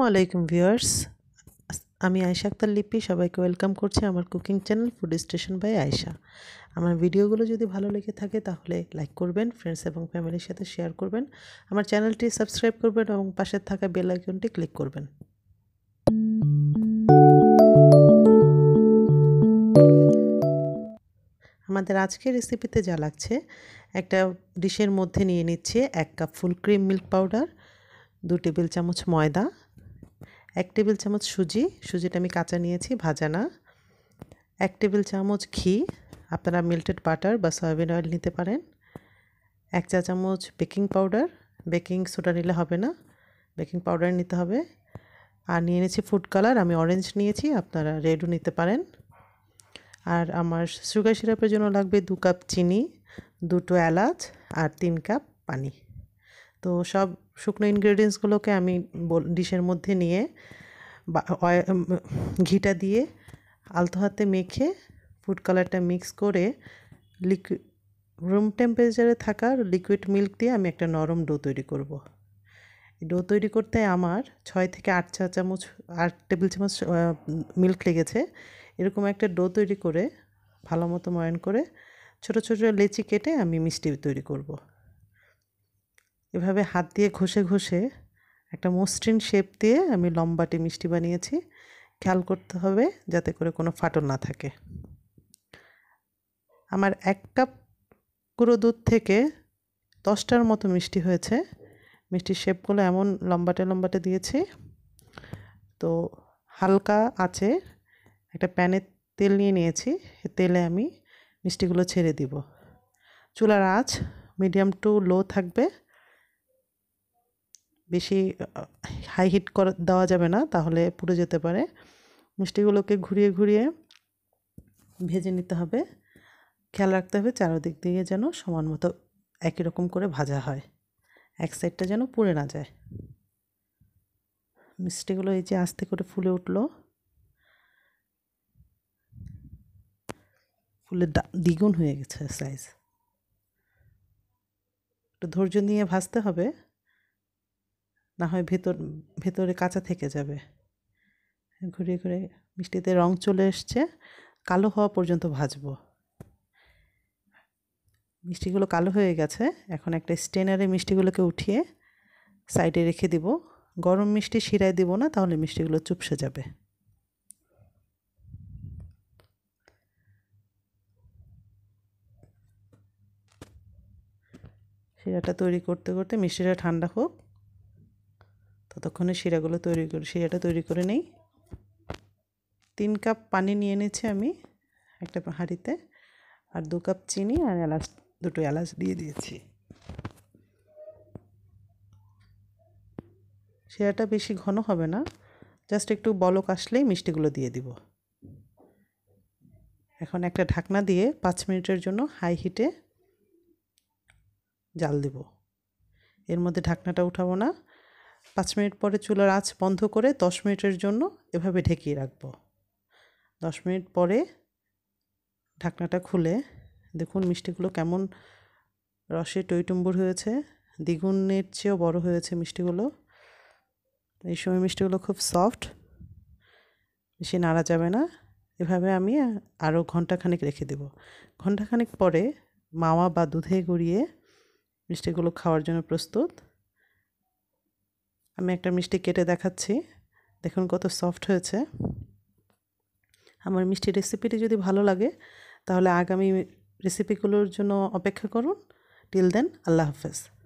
আসসালামু আলাইকুম ভিউয়ার্স আমি আয়শা আক্তার লিপি সবাইকে ওয়েলকাম করছি আমার cooking channel food station by Ayesha আমার ভিডিওগুলো যদি ভালো লেগে থাকে তাহলে লাইক করবেন ফ্রেন্ডস এবং ফ্যামিলির সাথে শেয়ার করবেন আমার চ্যানেলটি সাবস্ক্রাইব করবেন এবং পাশে থাকা বেল আইকনটি ক্লিক করবেন আমাদের আজকের রেসিপিতে যা লাগছে একটা ডিশের মধ্যে নিয়ে নিচ্ছে এক cup full cream milk powder দু টেবিল চামচ ময়দা এক টেবিল চামচ সুজি সুজিটা আমি কাঁচা নিয়েছি ভাজা না এক টেবিল চামচ ঘি আপনারা মিল্টেড বাটার বা সয়াবিন অয়েল নিতে পারেন এক চা চামচ বেকিং পাউডার বেকিং সোডা নিলে হবে না বেকিং পাউডার নিতে হবে আর নিয়ে নিয়েছি ফুড কালার আমি অরেঞ্জ নিয়েছি আপনারা রেডও নিতে পারেন আর আমার সুগার সিরাপের জন্য লাগবে দু কাপ চিনি দুটো এলাচ আর তিন কাপ পানি তো সব শুকনো ইনগ্রেডিয়েন্টসগুলোকে আমি ডিশের মধ্যে নিয়ে ঘিটা দিয়ে আলতো হাতে মেখে ফুড কালারটা মিক্স করে লিকুইড রুম টেম্পারেচারে থাকা লিকুইড মিল্ক দিয়ে আমি একটা নরম ডো তৈরি করব। ডো তৈরি করতে আমার ছয় থেকে আট চা চামচ আট টেবিল চামচ মিল্ক লেগেছে এরকম একটা ডো তৈরি করে ভালো মতো ময়ন করে ছোট ছোট লেচি কেটে আমি মিষ্টি তৈরি করব। এভাবে হাত দিয়ে ঘষে ঘষে একটা মসৃণ শেপ দিয়ে আমি লম্বাটে মিষ্টি বানিয়েছি খেয়াল করতে হবে যাতে করে কোনো ফাটল না থাকে আমার এক কাপ গুঁড়ো দুধ থেকে দশটার মতো মিষ্টি হয়েছে মিষ্টির শেপগুলো এমন লম্বাটে লম্বাটে দিয়েছি তো হালকা আছে একটা প্যানের তেল নিয়ে নিয়েছি তেলে আমি মিষ্টিগুলো ছেড়ে দিব চুলার আঁচ মিডিয়াম টু লো থাকবে বেশি হাই হিট করা দেওয়া যাবে না তাহলে পুড়ে যেতে পারে মিষ্টিগুলোকে ঘুরিয়ে ঘুরিয়ে ভেজে নিতে হবে খেয়াল রাখতে হবে চারোদিক দিয়ে যেন সমান মতো একই রকম করে ভাজা হয় এক সাইডটা যেন পুড়ে না যায় মিষ্টিগুলো এই যে আস্তে করে ফুলে উঠলো ফুলে দ্বিগুণ হয়ে গেছে সাইজ একটু ধৈর্য নিয়ে ভাজতে হবে না হয় ভেতর ভেতরে কাঁচা থেকে যাবে ঘুরে ঘুরে মিষ্টিতে রং চলে এসছে কালো হওয়া পর্যন্ত ভাজবো মিষ্টিগুলো কালো হয়ে গেছে এখন একটা স্টেনারে মিষ্টিগুলোকে উঠিয়ে সাইডে রেখে দিব গরম মিষ্টি শিরায় দিব না তাহলে মিষ্টিগুলো চুপসে যাবে শিরাটা তৈরি করতে করতে মিষ্টিটা ঠান্ডা হোক ততক্ষণে শিরাগুলো তৈরি করে শিরাটা তৈরি করে নেই তিন কাপ পানি নিয়ে নিয়েছি আমি একটা হাঁড়িতে আর দু কাপ চিনি আর এলাচ দুটো এলাচ দিয়ে দিয়েছি শিরাটা বেশি ঘন হবে না জাস্ট একটু বলক আসলেই মিষ্টিগুলো দিয়ে দিব এখন একটা ঢাকনা দিয়ে পাঁচ মিনিটের জন্য হাই হিটে জাল দেব এর মধ্যে ঢাকনাটা উঠাবো না পাঁচ মিনিট পরে চুলার আঁচ বন্ধ করে দশ মিনিটের জন্য এভাবে ঢেকিয়ে রাখব দশ মিনিট পরে ঢাকনাটা খুলে দেখুন মিষ্টিগুলো কেমন রসে টইটুম্বুর হয়েছে দ্বিগুণের চেয়েও বড় হয়েছে মিষ্টিগুলো এই সময় মিষ্টিগুলো খুব সফট বেশি নাড়া যাবে না এভাবে আমি আরও ঘন্টাখানেক রেখে দেব ঘন্টাখানেক পরে মাওয়া বা দুধে গড়িয়ে মিষ্টিগুলো খাওয়ার জন্য প্রস্তুত আমি একটা মিষ্টি কেটে দেখাচ্ছি দেখুন কত সফট হয়েছে আমার মিষ্টি রেসিপিটি যদি ভালো লাগে তাহলে আগামী রেসিপিগুলোর জন্য অপেক্ষা করুন টিল দেন আল্লাহ হাফেজ